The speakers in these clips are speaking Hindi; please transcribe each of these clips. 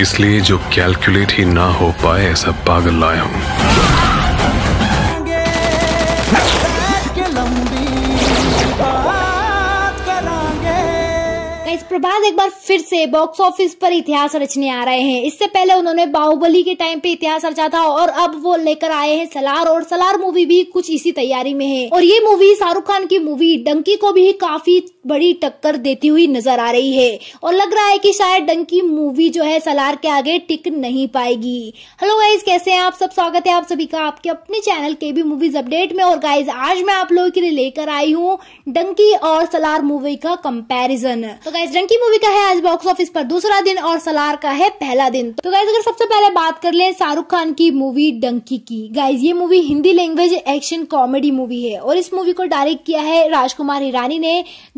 इसलिए जो कैलकुलेट ही ना हो पाए ऐसा पागल लाया हूं गाइस प्रभास एक बार फिर से बॉक्स ऑफिस पर इतिहास रचने आ रहे हैं इससे पहले उन्होंने बाहुबली के टाइम पे इतिहास रचा था और अब वो लेकर आए हैं सलार और सलार मूवी भी कुछ इसी तैयारी में है और ये मूवी शाहरुख खान की मूवी डंकी को भी काफी बड़ी टक्कर देती हुई नजर आ रही है और लग रहा है की शायद डंकी मूवी जो है सलार के आगे टिक नहीं पाएगी हेलो गाइज कैसे है आप सब स्वागत है आप सभी का आपके अपने चैनल के भी मूवीज अपडेट में और गाइज आज मैं आप लोगों के लिए लेकर आई हूँ डंकी और सलार मूवी का कंपेरिजन तो गाइज गाइज डंकी मूवी का है आज बॉक्स ऑफिस पर दूसरा दिन और सलार का है पहला दिन तो गाइज अगर सबसे पहले बात कर ले शाहरुख खान की मूवी डंकी की गाइज ये movie Hindi language action comedy movie है और इस मूवी को डायरेक्ट किया है राजकुमार हिरानी ने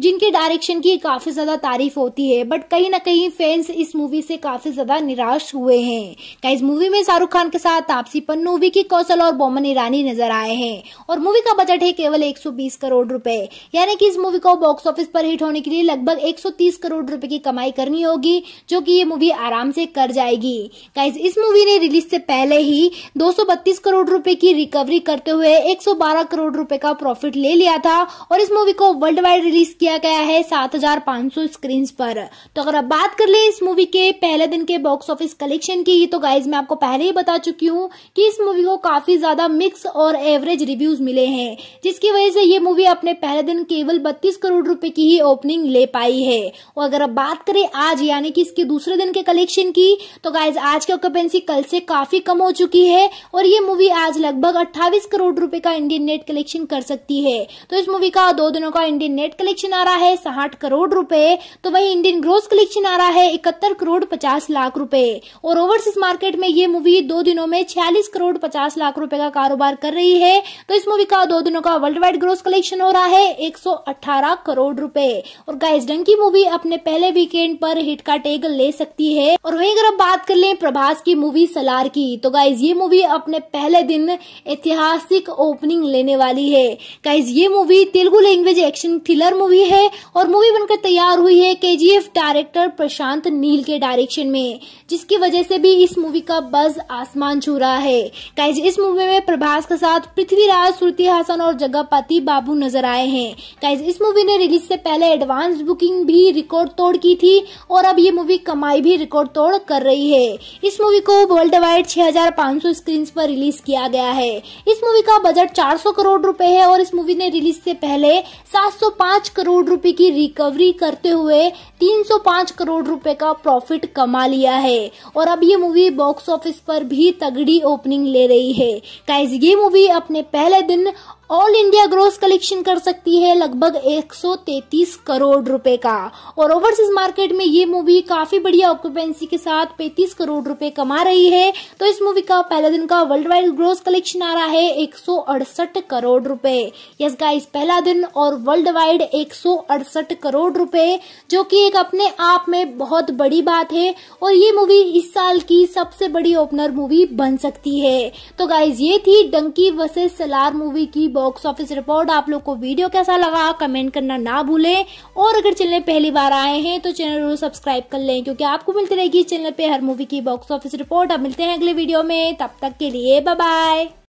जिनके डायरेक्शन की काफी ज्यादा तारीफ होती है बट कहीं ना कहीं फैंस इस मूवी से काफी ज्यादा निराश हुए हैं गाइज मूवी में शाहरुख खान के साथ तापसी पन्नू विकी कौशल और बोमन ईरानी नजर आए हैं और मूवी का बजट है केवल एक करोड़ रूपए यानी कि इस मूवी को बॉक्स ऑफिस पर हिट होने के लिए लगभग एक करोड़ रुपए की कमाई करनी होगी जो कि ये मूवी आराम से कर जाएगी गाइज इस मूवी ने रिलीज से पहले ही 232 करोड़ रुपए की रिकवरी करते हुए 112 करोड़ रुपए का प्रॉफिट ले लिया था और इस मूवी को वर्ल्ड वाइड रिलीज किया गया है 7,500 स्क्रीन्स पर तो अगर आप बात कर ले इस मूवी के पहले दिन के बॉक्स ऑफिस कलेक्शन की तो गाइज मैं आपको पहले ही बता चुकी हूँ की इस मूवी को काफी ज्यादा मिक्स और एवरेज रिव्यूज मिले हैं जिसकी वजह से ये मूवी अपने पहले दिन केवल बत्तीस करोड़ रुपए की ही ओपनिंग ले पाई है और अगर अब बात करें आज यानी कि इसके दूसरे दिन के कलेक्शन की तो गाइज आज की ऑक्यूपेंसी कल से काफी कम हो चुकी है और ये मूवी आज लगभग अट्ठाईस करोड़ रुपए का इंडियन नेट कलेक्शन कर सकती है तो इस मूवी का दो दिनों का इंडियन नेट कलेक्शन आ रहा है साठ करोड़ रूपए तो वही इंडियन ग्रोस कलेक्शन आ रहा है इकहत्तर करोड़ पचास लाख रूपए और ओवरसीज मार्केट में ये मूवी दो दिनों में छियालीस करोड़ पचास लाख रूपए का कारोबार कर रही है तो इस मूवी का दो दिनों का वर्ल्ड वाइड ग्रोस कलेक्शन हो रहा है एक करोड़ रूपए और गाइस डंकी मूवी अब अपने पहले वीकेंड पर हिट का टेग ले सकती है और वहीं अगर आप बात कर लें प्रभास की मूवी सलार की तो गाइज ये मूवी अपने पहले दिन ऐतिहासिक ओपनिंग लेने वाली है गाइज ये movie Telugu language action thriller movie है और मूवी बनकर तैयार हुई है के डायरेक्टर प्रशांत नील के डायरेक्शन में जिसकी वजह से भी इस मूवी का बज आसमान छू रहा है गाइज इस मूवी में प्रभास के साथ पृथ्वीराज श्रुति हासन और जगहपति बाबू नजर आए हैं गाइज इस मूवी ने रिलीज से पहले एडवांस बुकिंग भी रिकॉर्ड तोड़ की थी और अब ये मूवी कमाई भी रिकॉर्ड तोड़ कर रही है इस मूवी को वर्ल्ड वाइड 6500 स्क्रीन पर रिलीज किया गया है इस मूवी का बजट 400 करोड़ रुपए है और इस मूवी ने रिलीज से पहले 705 करोड़ रुपए की रिकवरी करते हुए 305 करोड़ रुपए का प्रॉफिट कमा लिया है और अब ये मूवी बॉक्स ऑफिस पर भी तगड़ी ओपनिंग ले रही है ये मूवी अपने पहले दिन ऑल इंडिया ग्रोस कलेक्शन कर सकती है लगभग 133 करोड़ रुपए का और ओवरसीज मार्केट में ये मूवी काफी बढ़िया ऑक्यूपेंसी के साथ 35 करोड़ रुपए कमा रही है तो इस मूवी का पहले दिन का वर्ल्ड वाइड ग्रोस कलेक्शन आ रहा है एक करोड़ रुपए यस गाइस पहला दिन और वर्ल्ड वाइड एक करोड़ रुपए जो कि एक अपने आप में बहुत बड़ी बात है और ये मूवी इस साल की सबसे बड़ी ओपनर मूवी बन सकती है तो गाइज ये थी डंकी वर्सेज सलार मूवी की बॉक्स ऑफिस रिपोर्ट आप लोग को वीडियो कैसा लगा कमेंट करना ना भूलें और अगर चैनल पहली बार आए हैं तो चैनल जरूर सब्सक्राइब कर लें क्योंकि आपको मिलती रहेगी चैनल पे हर मूवी की बॉक्स ऑफिस रिपोर्ट अब मिलते हैं अगले वीडियो में तब तक के लिए बाय